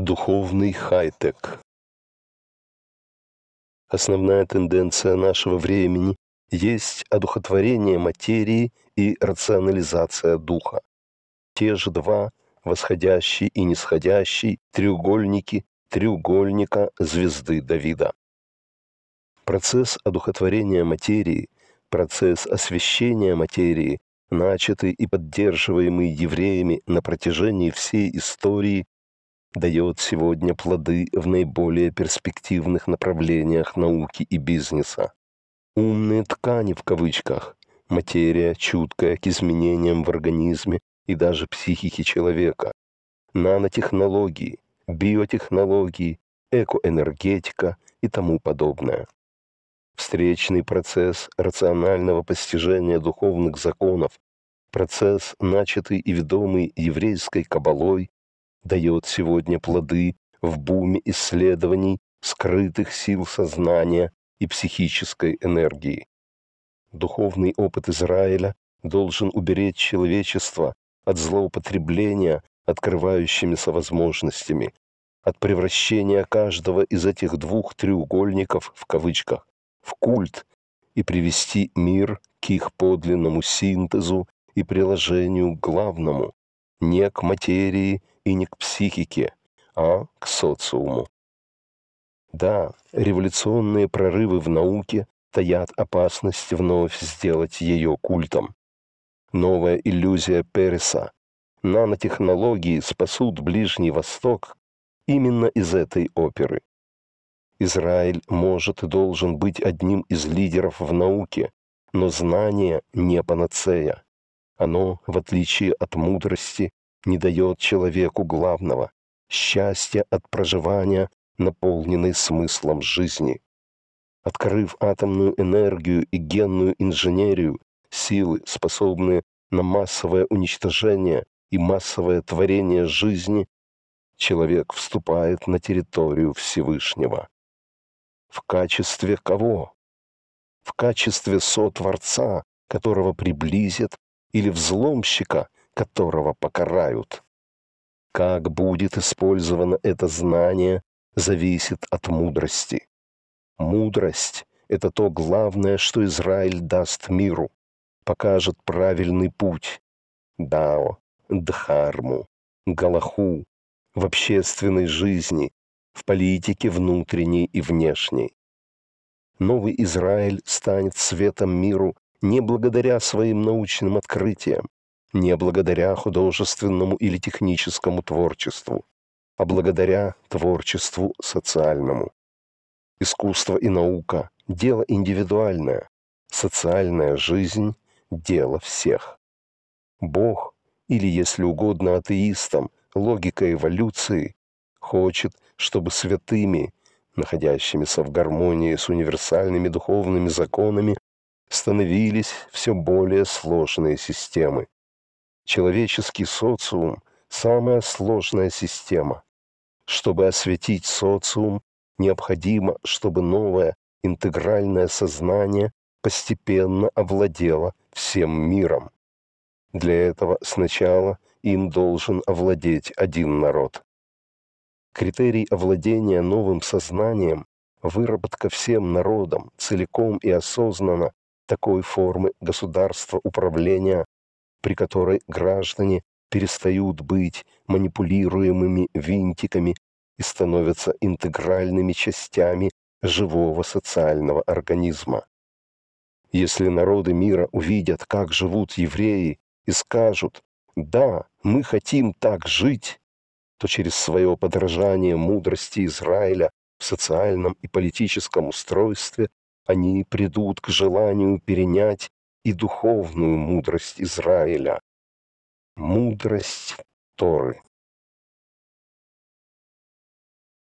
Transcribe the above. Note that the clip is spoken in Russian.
духовный хай-тек. Основная тенденция нашего времени есть одухотворение материи и рационализация духа. Те же два восходящий и нисходящий треугольники треугольника звезды Давида. Процесс одухотворения материи, процесс освящения материи, начатый и поддерживаемый евреями на протяжении всей истории дает сегодня плоды в наиболее перспективных направлениях науки и бизнеса. Умные ткани в кавычках, материя, чуткая к изменениям в организме и даже психике человека, нанотехнологии, биотехнологии, экоэнергетика и тому подобное. Встречный процесс рационального постижения духовных законов, процесс, начатый и ведомый еврейской кабалой, дает сегодня плоды в буме исследований скрытых сил сознания и психической энергии. Духовный опыт Израиля должен уберечь человечество от злоупотребления открывающимися возможностями, от превращения каждого из этих двух треугольников в кавычках в культ и привести мир к их подлинному синтезу и приложению к главному, не к материи и не к психике, а к социуму. Да, революционные прорывы в науке таят опасность вновь сделать ее культом. Новая иллюзия Переса. Нанотехнологии спасут Ближний Восток именно из этой оперы. Израиль может и должен быть одним из лидеров в науке, но знание не панацея. Оно, в отличие от мудрости, не дает человеку главного — счастья от проживания, наполненной смыслом жизни. Открыв атомную энергию и генную инженерию, силы, способные на массовое уничтожение и массовое творение жизни, человек вступает на территорию Всевышнего. В качестве кого? В качестве сотворца, которого приблизит, или взломщика, которого покарают. Как будет использовано это знание, зависит от мудрости. Мудрость — это то главное, что Израиль даст миру, покажет правильный путь. Дао, Дхарму, Галаху, в общественной жизни, в политике внутренней и внешней. Новый Израиль станет светом миру не благодаря своим научным открытиям, не благодаря художественному или техническому творчеству, а благодаря творчеству социальному. Искусство и наука – дело индивидуальное, социальная жизнь – дело всех. Бог, или, если угодно, атеистам, логика эволюции, хочет, чтобы святыми, находящимися в гармонии с универсальными духовными законами, становились все более сложные системы. Человеческий социум – самая сложная система. Чтобы осветить социум, необходимо, чтобы новое интегральное сознание постепенно овладело всем миром. Для этого сначала им должен овладеть один народ. Критерий овладения новым сознанием – выработка всем народом целиком и осознанно такой формы государства управления, при которой граждане перестают быть манипулируемыми винтиками и становятся интегральными частями живого социального организма. Если народы мира увидят, как живут евреи, и скажут «Да, мы хотим так жить», то через свое подражание мудрости Израиля в социальном и политическом устройстве они придут к желанию перенять и духовную мудрость Израиля, мудрость Торы.